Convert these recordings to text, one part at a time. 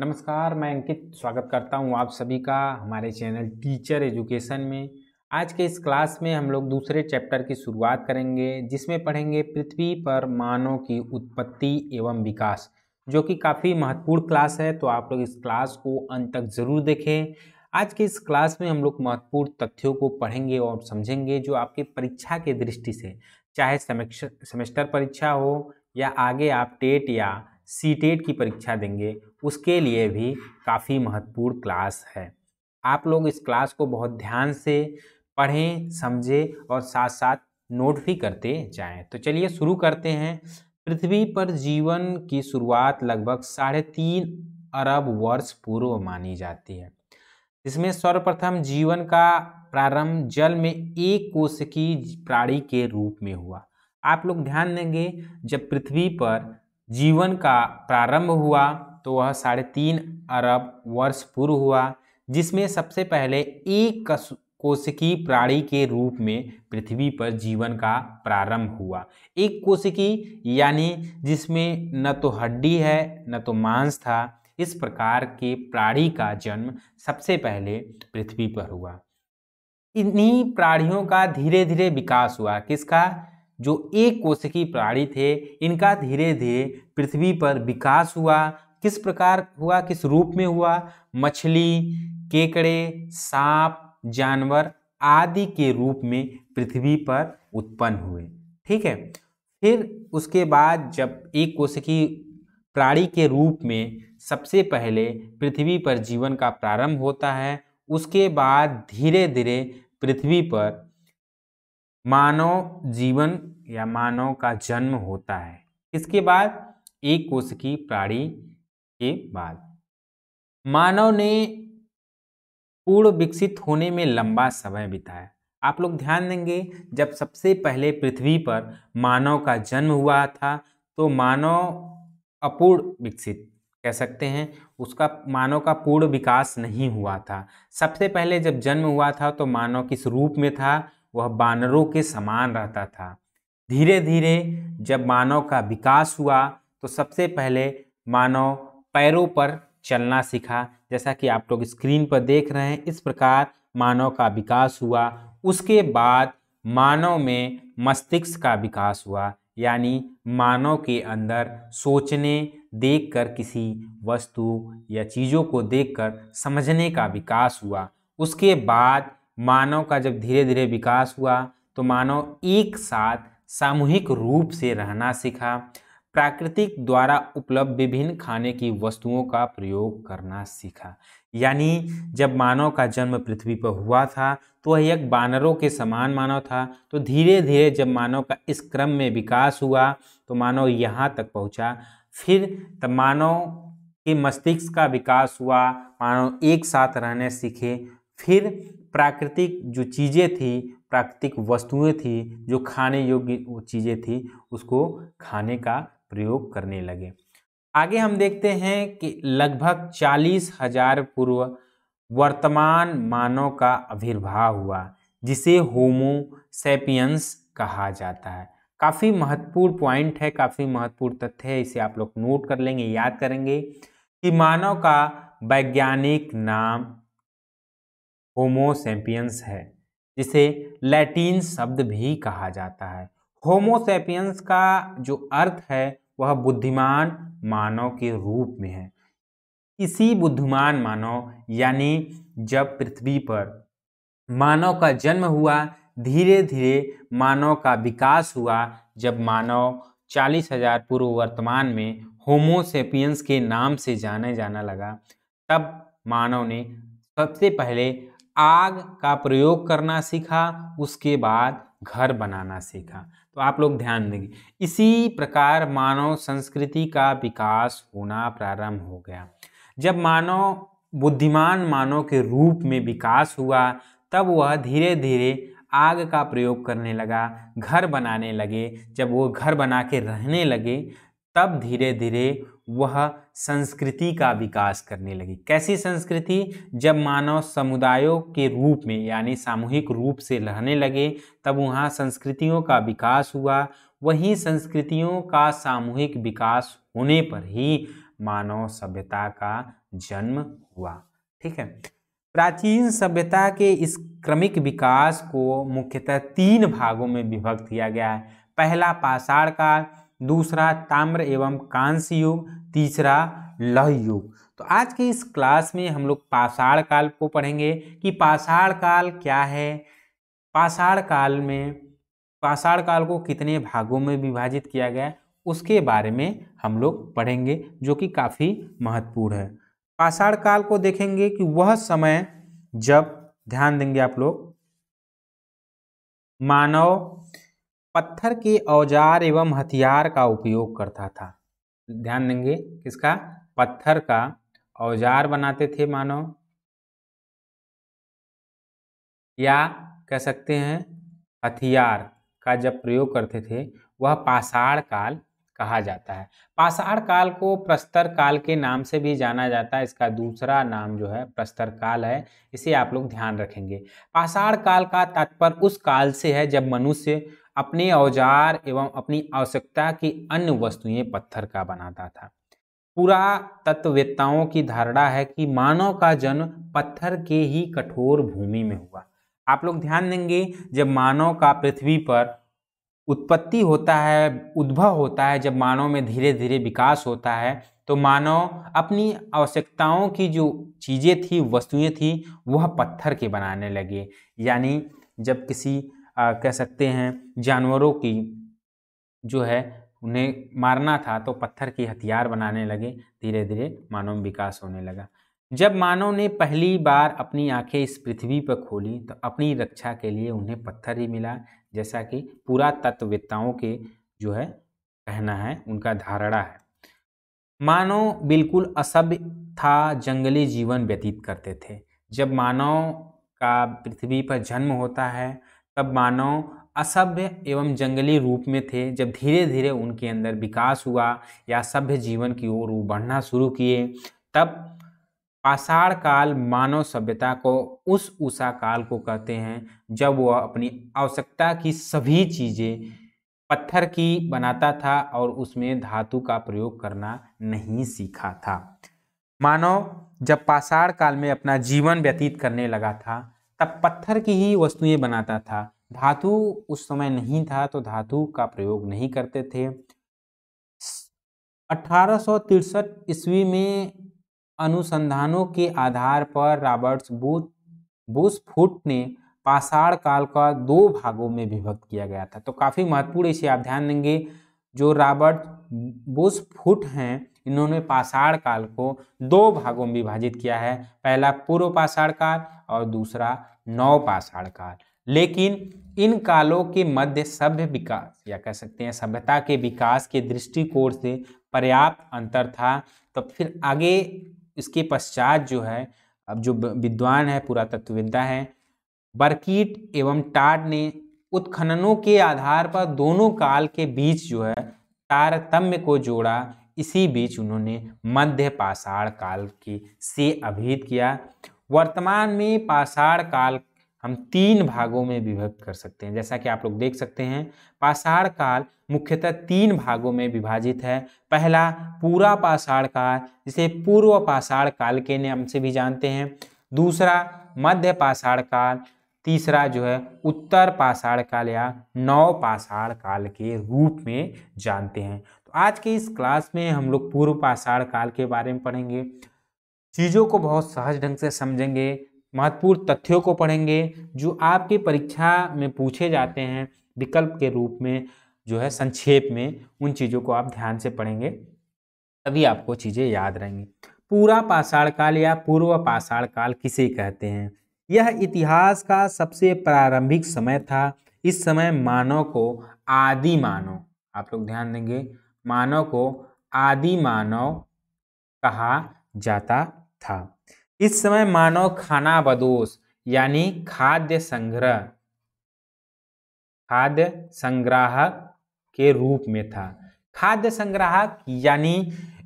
नमस्कार मैं अंकित स्वागत करता हूं आप सभी का हमारे चैनल टीचर एजुकेशन में आज के इस क्लास में हम लोग दूसरे चैप्टर की शुरुआत करेंगे जिसमें पढ़ेंगे पृथ्वी पर मानव की उत्पत्ति एवं विकास जो कि काफ़ी महत्वपूर्ण क्लास है तो आप लोग इस क्लास को अंत तक ज़रूर देखें आज के इस क्लास में हम लोग महत्वपूर्ण तथ्यों को पढ़ेंगे और समझेंगे जो आपकी परीक्षा के दृष्टि से चाहे सेमेस्टर परीक्षा हो या आगे आप टेट या सी टेट e की परीक्षा देंगे उसके लिए भी काफ़ी महत्वपूर्ण क्लास है आप लोग इस क्लास को बहुत ध्यान से पढ़ें समझें और साथ साथ नोट भी करते जाएं तो चलिए शुरू करते हैं पृथ्वी पर जीवन की शुरुआत लगभग साढ़े तीन अरब वर्ष पूर्व मानी जाती है इसमें सर्वप्रथम जीवन का प्रारंभ जल में एक कोश की प्राणी के रूप में हुआ आप लोग ध्यान देंगे जब पृथ्वी पर जीवन का प्रारंभ हुआ तो वह साढ़े तीन अरब वर्ष पूर्व हुआ जिसमें सबसे पहले एक कोशिकी प्राणी के रूप में पृथ्वी पर जीवन का प्रारंभ हुआ एक कोशिकी यानी जिसमें न तो हड्डी है न तो मांस था इस प्रकार के प्राणी का जन्म सबसे पहले पृथ्वी पर हुआ इन्हीं प्राणियों का धीरे धीरे विकास हुआ किसका जो एक कोशिकी प्राणी थे इनका धीरे धीरे पृथ्वी पर विकास हुआ किस प्रकार हुआ किस रूप में हुआ मछली केकड़े सांप जानवर आदि के रूप में पृथ्वी पर उत्पन्न हुए ठीक है फिर उसके बाद जब एक कोशिकी प्राणी के रूप में सबसे पहले पृथ्वी पर जीवन का प्रारंभ होता है उसके बाद धीरे धीरे पृथ्वी पर मानव जीवन या मानव का जन्म होता है इसके बाद एक कोशिकी प्राणी के बाद मानव ने पूर्ण विकसित होने में लंबा समय बिताया आप लोग ध्यान देंगे जब सबसे पहले पृथ्वी पर मानव का जन्म हुआ था तो मानव अपूर्ण विकसित कह सकते हैं उसका मानव का पूर्ण विकास नहीं हुआ था सबसे पहले जब जन्म हुआ था तो मानव किस रूप में था वह बानरों के समान रहता था धीरे धीरे जब मानव का विकास हुआ तो सबसे पहले मानव पैरों पर चलना सीखा जैसा कि आप लोग स्क्रीन पर देख रहे हैं इस प्रकार मानव का विकास हुआ उसके बाद मानव में मस्तिष्क का विकास हुआ यानी मानव के अंदर सोचने देखकर किसी वस्तु या चीज़ों को देखकर समझने का विकास हुआ उसके बाद मानव का जब धीरे धीरे विकास हुआ तो मानव एक साथ सामूहिक रूप से रहना सीखा प्राकृतिक द्वारा उपलब्ध विभिन्न खाने की वस्तुओं का प्रयोग करना सीखा यानी जब मानव का जन्म पृथ्वी पर हुआ था तो वह एक बानरों के समान मानव था तो धीरे धीरे जब मानव का इस क्रम में विकास हुआ तो मानव यहाँ तक पहुँचा फिर तब मानव के मस्तिष्क का विकास हुआ मानव एक साथ रहने सीखे फिर प्राकृतिक जो चीज़ें थी प्राकृतिक वस्तुएं थी जो खाने योग्य चीज़ें थी उसको खाने का प्रयोग करने लगे आगे हम देखते हैं कि लगभग चालीस हजार पूर्व वर्तमान मानव का आविर्भाव हुआ जिसे होमो सेपियंस कहा जाता है काफ़ी महत्वपूर्ण पॉइंट है काफ़ी महत्वपूर्ण तथ्य है इसे आप लोग नोट कर लेंगे याद करेंगे कि मानव का वैज्ञानिक नाम होमोसेपियंस है जिसे लैटिन शब्द भी कहा जाता है होमोसेपियंस का जो अर्थ है वह बुद्धिमान मानव के रूप में है इसी बुद्धिमान मानव यानी जब पृथ्वी पर मानव का जन्म हुआ धीरे धीरे मानव का विकास हुआ जब मानव चालीस हजार पूर्व वर्तमान में होमोसेपियंस के नाम से जाने जाना लगा तब मानव ने सबसे पहले आग का प्रयोग करना सीखा उसके बाद घर बनाना सीखा तो आप लोग ध्यान देंगे इसी प्रकार मानव संस्कृति का विकास होना प्रारंभ हो गया जब मानव बुद्धिमान मानव के रूप में विकास हुआ तब वह धीरे धीरे आग का प्रयोग करने लगा घर बनाने लगे जब वो घर बना के रहने लगे तब धीरे धीरे वह संस्कृति का विकास करने लगी कैसी संस्कृति जब मानव समुदायों के रूप में यानी सामूहिक रूप से रहने लगे तब वहाँ संस्कृतियों का विकास हुआ वहीं संस्कृतियों का सामूहिक विकास होने पर ही मानव सभ्यता का जन्म हुआ ठीक है प्राचीन सभ्यता के इस क्रमिक विकास को मुख्यतः तीन भागों में विभक्त किया गया है पहला पाषाण काल दूसरा ताम्र एवं कांस्य युग तीसरा लह युग तो आज के इस क्लास में हम लोग पाषाण काल को पढ़ेंगे कि पाषाण काल क्या है पाषाण काल में पाषाण काल को कितने भागों में विभाजित किया गया उसके बारे में हम लोग पढ़ेंगे जो कि काफ़ी महत्वपूर्ण है पाषाण काल को देखेंगे कि वह समय जब ध्यान देंगे आप लोग मानव पत्थर के औजार एवं हथियार का उपयोग करता था ध्यान देंगे किसका पत्थर का औजार बनाते थे मानो या कह सकते हैं हथियार का जब प्रयोग करते थे वह पाषाण काल कहा जाता है पाषाण काल को प्रस्तर काल के नाम से भी जाना जाता है इसका दूसरा नाम जो है प्रस्तर काल है इसे आप लोग ध्यान रखेंगे पाषाण काल का तात्पर्य उस काल से है जब मनुष्य अपने औजार एवं अपनी आवश्यकता की अन्य वस्तुएं पत्थर का बनाता था पूरा तत्ववेत्ताओं की धारणा है कि मानव का जन्म पत्थर के ही कठोर भूमि में हुआ आप लोग ध्यान देंगे जब मानव का पृथ्वी पर उत्पत्ति होता है उद्भव होता है जब मानव में धीरे धीरे विकास होता है तो मानव अपनी आवश्यकताओं की जो चीज़ें थी वस्तुएं थी वह पत्थर के बनाने लगे यानी जब किसी आ, कह सकते हैं जानवरों की जो है उन्हें मारना था तो पत्थर की हथियार बनाने लगे धीरे धीरे मानव में विकास होने लगा जब मानव ने पहली बार अपनी आंखें इस पृथ्वी पर खोली तो अपनी रक्षा के लिए उन्हें पत्थर ही मिला जैसा कि पूरा तत्ववेत्ताओं के जो है कहना है उनका धारणा है मानव बिल्कुल असभ्य था जंगली जीवन व्यतीत करते थे जब मानव का पृथ्वी पर जन्म होता है तब मानव असभ्य एवं जंगली रूप में थे जब धीरे धीरे उनके अंदर विकास हुआ या सभ्य जीवन की ओर वो बढ़ना शुरू किए तब पाषाण काल मानव सभ्यता को उस उषा काल को कहते हैं जब वह अपनी आवश्यकता की सभी चीज़ें पत्थर की बनाता था और उसमें धातु का प्रयोग करना नहीं सीखा था मानव जब पाषाण काल में अपना जीवन व्यतीत करने लगा था तब पत्थर की ही वस्तुएं बनाता था धातु उस समय नहीं था तो धातु का प्रयोग नहीं करते थे अठारह ईस्वी में अनुसंधानों के आधार पर रॉबर्ट्स बूथ बूस फुट ने पाषाण काल का दो भागों में विभक्त किया गया था तो काफ़ी महत्वपूर्ण इसे आप ध्यान देंगे जो रॉबर्ट बुस फुट हैं इन्होंने पाषाण काल को दो भागों में विभाजित किया है पहला पूर्व पाषाण काल और दूसरा नव पाषाण काल लेकिन इन कालों के मध्य सभ्य विकास या कह सकते हैं सभ्यता के विकास के दृष्टिकोण से पर्याप्त अंतर था तो फिर आगे इसके पश्चात जो है अब जो विद्वान है पुरातत्वविद्या है बर्कीट एवं टाट ने उत्खननों के आधार पर दोनों काल के बीच जो है तारतम्य को जोड़ा इसी बीच उन्होंने मध्य पाषाण काल के से अभिहित किया वर्तमान में पाषाण काल हम तीन भागों में विभक्त कर सकते हैं जैसा कि आप लोग देख सकते हैं पाषाण काल मुख्यतः तीन भागों में विभाजित है पहला पूरा पाषाण काल जिसे पूर्व पाषाण काल के नाम से भी जानते हैं दूसरा मध्य पाषाण काल तीसरा जो है उत्तर पाषाण काल या नव पाषाण काल के रूप में जानते हैं तो आज के इस क्लास में हम लोग पूर्व पाषाण काल के बारे में पढ़ेंगे चीज़ों को बहुत सहज ढंग से समझेंगे महत्वपूर्ण तथ्यों को पढ़ेंगे जो आपकी परीक्षा में पूछे जाते हैं विकल्प के रूप में जो है संक्षेप में उन चीज़ों को आप ध्यान से पढ़ेंगे तभी आपको चीज़ें याद रहेंगी पूरा पाषाण काल या पूर्व पाषाण काल किसे कहते हैं यह इतिहास का सबसे प्रारंभिक समय था इस समय मानव को आदि मानव आप लोग ध्यान देंगे मानव को आदि मानव कहा जाता था इस समय मानव खाना बदोश यानी खाद्य संग्रह खाद्य संग्राहक के रूप में था खाद्य संग्राहक यानी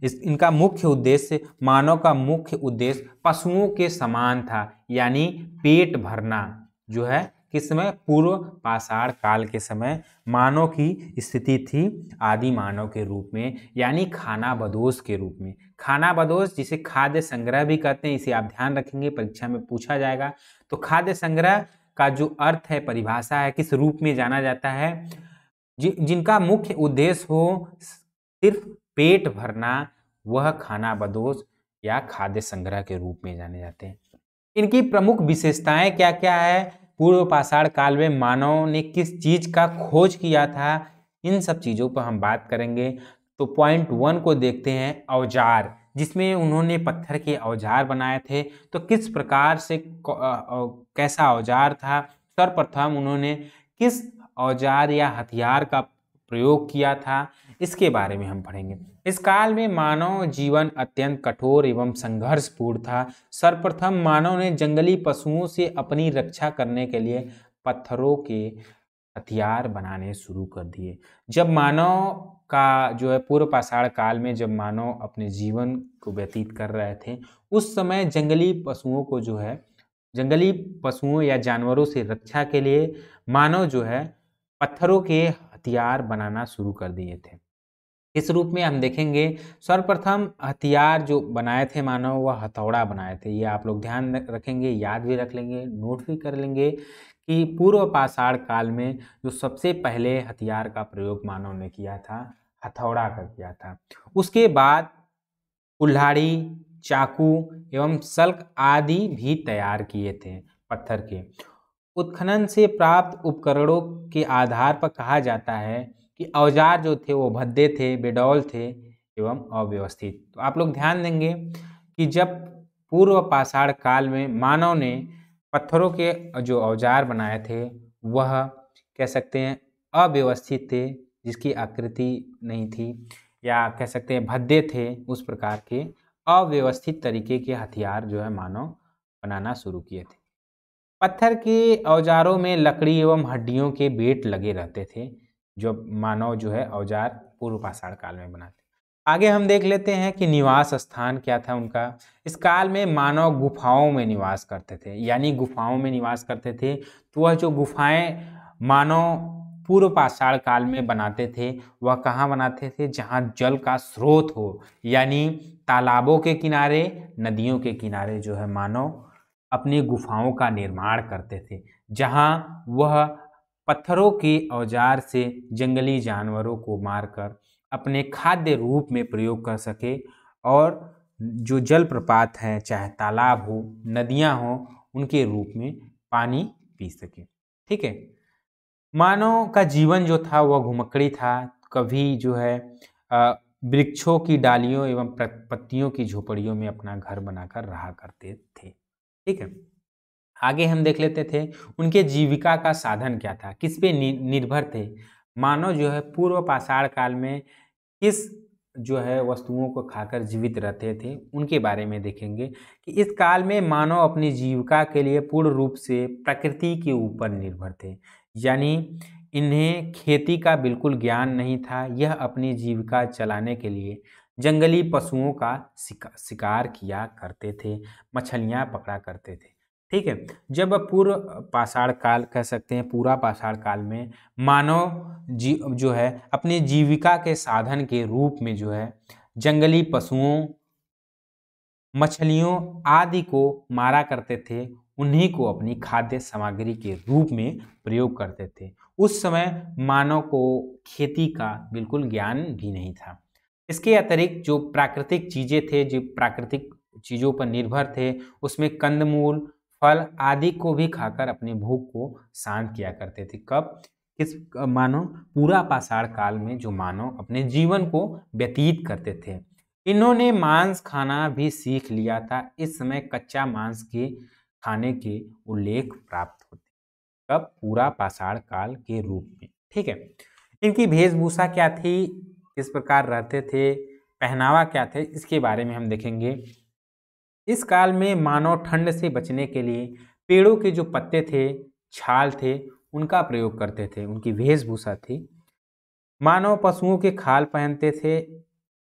इस इनका मुख्य उद्देश्य मानव का मुख्य उद्देश्य पशुओं के समान था यानी पेट भरना जो है किस समय पूर्व पाषाण काल के समय मानव की स्थिति थी आदि मानव के रूप में यानी खाना बदोश के रूप में खाना बदोश जिसे खाद्य संग्रह भी कहते हैं इसे आप ध्यान रखेंगे परीक्षा में पूछा जाएगा तो खाद्य संग्रह का जो अर्थ है परिभाषा है किस रूप में जाना जाता है जि, जिनका मुख्य उद्देश्य हो सिर्फ पेट भरना वह खाना बदोश या खाद्य संग्रह के रूप में जाने जाते हैं इनकी प्रमुख विशेषताएं क्या क्या है पूर्व पाषाण काल में मानव ने किस चीज़ का खोज किया था इन सब चीज़ों पर हम बात करेंगे तो पॉइंट वन को देखते हैं औजार जिसमें उन्होंने पत्थर के औजार बनाए थे तो किस प्रकार से कैसा औजार था सर्वप्रथम उन्होंने किस औजार या हथियार का प्रयोग किया था इसके बारे में हम पढ़ेंगे इस काल में मानव जीवन अत्यंत कठोर एवं संघर्षपूर्ण था सर्वप्रथम मानव ने जंगली पशुओं से अपनी रक्षा करने के लिए पत्थरों के हथियार बनाने शुरू कर दिए जब मानव का जो है पूर्व पाषाण काल में जब मानव अपने जीवन को व्यतीत कर रहे थे उस समय जंगली पशुओं को जो है जंगली पशुओं या जानवरों से रक्षा के लिए मानव जो है पत्थरों के हथियार बनाना शुरू कर दिए थे इस रूप में हम देखेंगे सर्वप्रथम हथियार जो बनाए थे मानव वह हथौड़ा बनाए थे ये आप लोग ध्यान रखेंगे याद भी रख लेंगे नोट भी कर लेंगे कि पूर्व पाषाण काल में जो सबसे पहले हथियार का प्रयोग मानव ने किया था हथौड़ा का किया था उसके बाद कुल्हाड़ी चाकू एवं सल्क आदि भी तैयार किए थे पत्थर के उत्खनन से प्राप्त उपकरणों के आधार पर कहा जाता है कि औजार जो थे वो भद्दे थे बेडौल थे एवं अव्यवस्थित तो आप लोग ध्यान देंगे कि जब पूर्व पाषाण काल में मानव ने पत्थरों के जो औजार बनाए थे वह कह सकते हैं अव्यवस्थित थे जिसकी आकृति नहीं थी या कह सकते हैं भद्दे थे उस प्रकार के अव्यवस्थित तरीके के हथियार जो है मानव बनाना शुरू किए थे पत्थर के औजारों में लकड़ी एवं हड्डियों के बेट लगे रहते थे जो मानव जो है औजार पूर्व पाषाण काल में बनाते आगे हम देख लेते हैं कि निवास स्थान क्या था उनका इस काल में मानव गुफाओं में निवास करते थे यानी गुफाओं में निवास करते थे तो वह जो गुफाएं मानव पूर्व पाषाण काल में बनाते थे वह कहाँ बनाते थे जहाँ जल का स्रोत हो यानी तालाबों के किनारे नदियों के किनारे जो है मानव अपनी गुफाओं का निर्माण करते थे जहाँ वह पत्थरों के औजार से जंगली जानवरों को मारकर अपने खाद्य रूप में प्रयोग कर सके और जो जलप्रपात हैं चाहे तालाब हो नदियां हो उनके रूप में पानी पी सके ठीक है मानव का जीवन जो था वह घुमकड़ी था कभी जो है वृक्षों की डालियों एवं पत्तियों की झोपड़ियों में अपना घर बनाकर रहा करते थे ठीक है आगे हम देख लेते थे उनके जीविका का साधन क्या था किस पे निर्भर थे मानव जो है पूर्व पाषाण काल में किस जो है वस्तुओं को खाकर जीवित रहते थे उनके बारे में देखेंगे कि इस काल में मानव अपनी जीविका के लिए पूर्ण रूप से प्रकृति के ऊपर निर्भर थे यानी इन्हें खेती का बिल्कुल ज्ञान नहीं था यह अपनी जीविका चलाने के लिए जंगली पशुओं का शिकार किया करते थे मछलियाँ पकड़ा करते थे ठीक है जब पूर्व पाषाण काल कह सकते हैं पूरा पाषाण काल में मानव जी जो है अपने जीविका के साधन के रूप में जो है जंगली पशुओं मछलियों आदि को मारा करते थे उन्हीं को अपनी खाद्य सामग्री के रूप में प्रयोग करते थे उस समय मानव को खेती का बिल्कुल ज्ञान भी नहीं था इसके अतिरिक्त जो प्राकृतिक चीज़ें थे जो प्राकृतिक चीज़ों पर निर्भर थे उसमें कंदमूल फल आदि को भी खाकर अपनी भूख को शांत किया करते थे कब किस मानो पूरा पाषाण काल में जो मानव अपने जीवन को व्यतीत करते थे इन्होंने मांस खाना भी सीख लिया था इस समय कच्चा मांस के खाने के उल्लेख प्राप्त होते कब पूरा पाषाण काल के रूप में ठीक है इनकी वेशभूषा क्या थी किस प्रकार रहते थे पहनावा क्या थे इसके बारे में हम देखेंगे इस काल में मानव ठंड से बचने के लिए पेड़ों के जो पत्ते थे छाल थे उनका प्रयोग करते थे उनकी वेशभूषा थी मानव पशुओं के खाल पहनते थे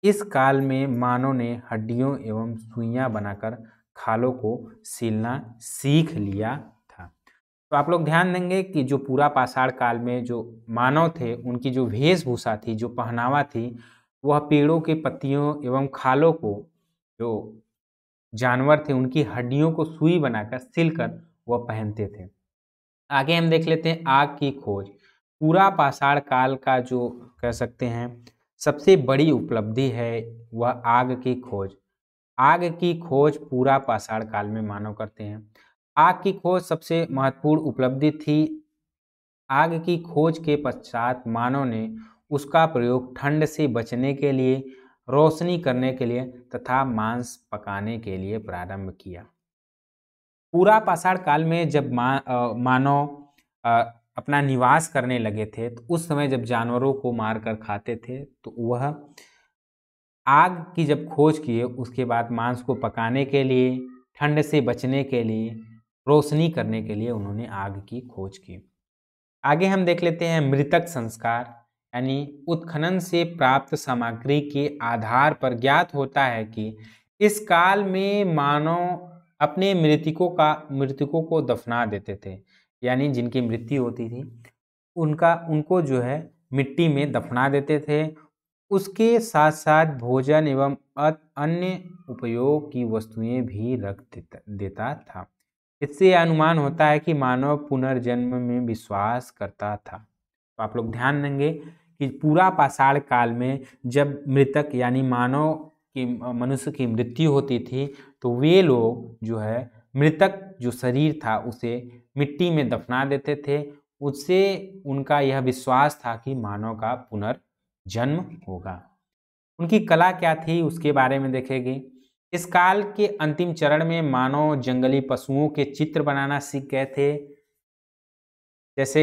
इस काल में मानव ने हड्डियों एवं सुइयाँ बनाकर खालों को सीलना सीख लिया था तो आप लोग ध्यान देंगे कि जो पूरा पाषाण काल में जो मानव थे उनकी जो वेशभूषा थी जो पहनावा थी वह पेड़ों के पत्तियों एवं खालों को जो जानवर थे उनकी हड्डियों को सुई बनाकर सिलकर वह पहनते थे आगे हम देख लेते हैं आग की खोज पूरा पाषाण काल का जो कह सकते हैं सबसे बड़ी उपलब्धि है वह आग की खोज आग की खोज पूरा पाषाण काल में मानव करते हैं आग की खोज सबसे महत्वपूर्ण उपलब्धि थी आग की खोज के पश्चात मानव ने उसका प्रयोग ठंड से बचने के लिए रोशनी करने के लिए तथा मांस पकाने के लिए प्रारंभ किया पूरा पाषाण काल में जब मा, आ, मानव आ, अपना निवास करने लगे थे तो उस समय जब जानवरों को मारकर खाते थे तो वह आग की जब खोज किए उसके बाद मांस को पकाने के लिए ठंड से बचने के लिए रोशनी करने के लिए उन्होंने आग की खोज की आगे हम देख लेते हैं मृतक संस्कार यानी उत्खनन से प्राप्त सामग्री के आधार पर ज्ञात होता है कि इस काल में मानव अपने मृतकों का मृतकों को दफना देते थे यानी जिनकी मृत्यु होती थी उनका उनको जो है मिट्टी में दफना देते थे उसके साथ साथ भोजन एवं अन्य उपयोग की वस्तुएं भी रख देता, देता था इससे अनुमान होता है कि मानव पुनर्जन्म में विश्वास करता था तो आप लोग ध्यान देंगे कि पूरा पाषाण काल में जब मृतक यानी मानव की मनुष्य की मृत्यु होती थी तो वे लोग जो है मृतक जो शरीर था उसे मिट्टी में दफना देते थे उससे उनका यह विश्वास था कि मानव का पुनर्जन्म होगा उनकी कला क्या थी उसके बारे में देखेंगे इस काल के अंतिम चरण में मानव जंगली पशुओं के चित्र बनाना सीख गए थे जैसे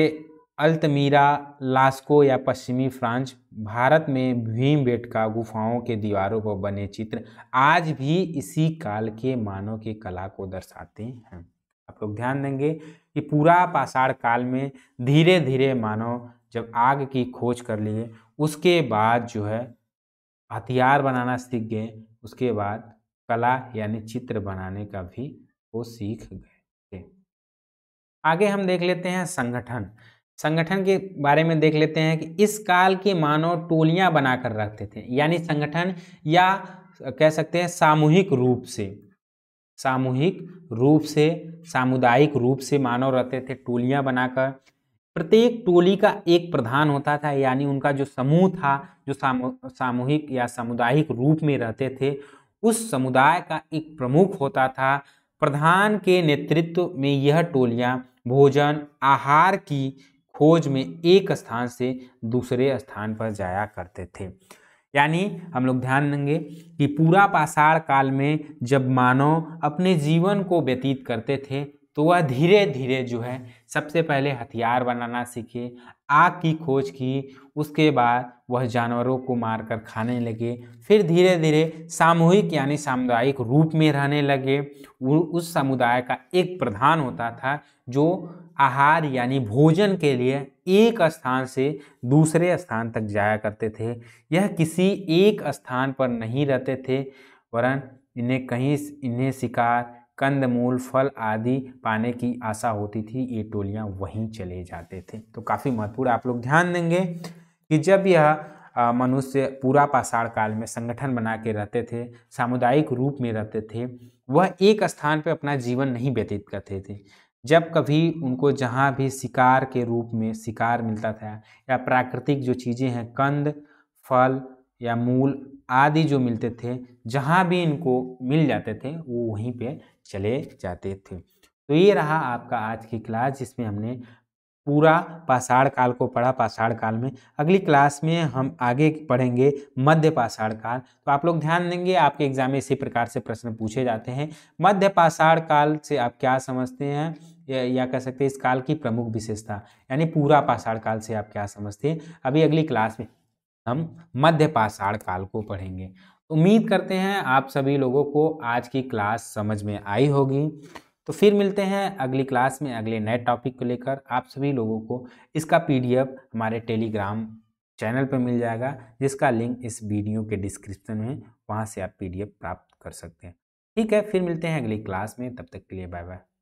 अल्तमीरा लास्को या पश्चिमी फ्रांस भारत में भीम का गुफाओं के दीवारों पर बने चित्र आज भी इसी काल के मानव के कला को दर्शाते हैं आप लोग ध्यान देंगे कि पूरा पाषाण काल में धीरे धीरे मानव जब आग की खोज कर लिए उसके बाद जो है हथियार बनाना सीख गए उसके बाद कला यानी चित्र बनाने का भी वो सीख गए आगे हम देख लेते हैं संगठन संगठन के बारे में देख लेते हैं कि इस काल के मानव टोलियां बनाकर रखते थे यानी संगठन या कह सकते हैं सामूहिक रूप से सामूहिक रूप से सामुदायिक रूप से मानव रहते थे टोलियां बनाकर प्रत्येक टोली का एक प्रधान होता था यानी उनका जो समूह था जो सामूहिक या सामुदायिक रूप में रहते थे उस समुदाय का एक प्रमुख होता था प्रधान के नेतृत्व में यह टोलियां भोजन आहार की खोज में एक स्थान से दूसरे स्थान पर जाया करते थे यानी हम लोग ध्यान देंगे कि पूरा पाषाण काल में जब मानव अपने जीवन को व्यतीत करते थे तो वह धीरे धीरे जो है सबसे पहले हथियार बनाना सीखे आग की खोज की उसके बाद वह जानवरों को मारकर खाने लगे फिर धीरे धीरे सामूहिक यानी सामुदायिक रूप में रहने लगे वो उस समुदाय का एक प्रधान होता था जो आहार यानी भोजन के लिए एक स्थान से दूसरे स्थान तक जाया करते थे यह किसी एक स्थान पर नहीं रहते थे वरन इन्हें कहीं इन्हें शिकार कंदमूल फल आदि पाने की आशा होती थी ये टोलियाँ वहीं चले जाते थे तो काफ़ी महत्वपूर्ण आप लोग ध्यान देंगे कि जब यह मनुष्य पूरा पाषाण काल में संगठन बना के रहते थे सामुदायिक रूप में रहते थे वह एक स्थान पर अपना जीवन नहीं व्यतीत करते थे जब कभी उनको जहाँ भी शिकार के रूप में शिकार मिलता था या प्राकृतिक जो चीज़ें हैं कंद फल या मूल आदि जो मिलते थे जहाँ भी इनको मिल जाते थे वो वहीं पे चले जाते थे तो ये रहा आपका आज की क्लास जिसमें हमने पूरा पाषाण काल को पढ़ा पाषाण काल में अगली क्लास में हम आगे पढ़ेंगे मध्य पाषाण काल तो आप लोग ध्यान देंगे आपके एग्जाम में इसी प्रकार से प्रश्न पूछे जाते हैं मध्य पाषाण काल से आप क्या समझते हैं या, या कह सकते हैं इस काल की प्रमुख विशेषता यानी पूरा पाषाण काल से आप क्या समझते हैं अभी अगली क्लास में हम मध्य पाषाण काल को पढ़ेंगे उम्मीद करते हैं आप सभी लोगों को आज की क्लास समझ में आई होगी तो फिर मिलते हैं अगली क्लास में अगले नए टॉपिक को लेकर आप सभी लोगों को इसका पीडीएफ हमारे टेलीग्राम चैनल पर मिल जाएगा जिसका लिंक इस वीडियो के डिस्क्रिप्शन में वहाँ से आप पीडीएफ प्राप्त कर सकते हैं ठीक है फिर मिलते हैं अगली क्लास में तब तक के लिए बाय बाय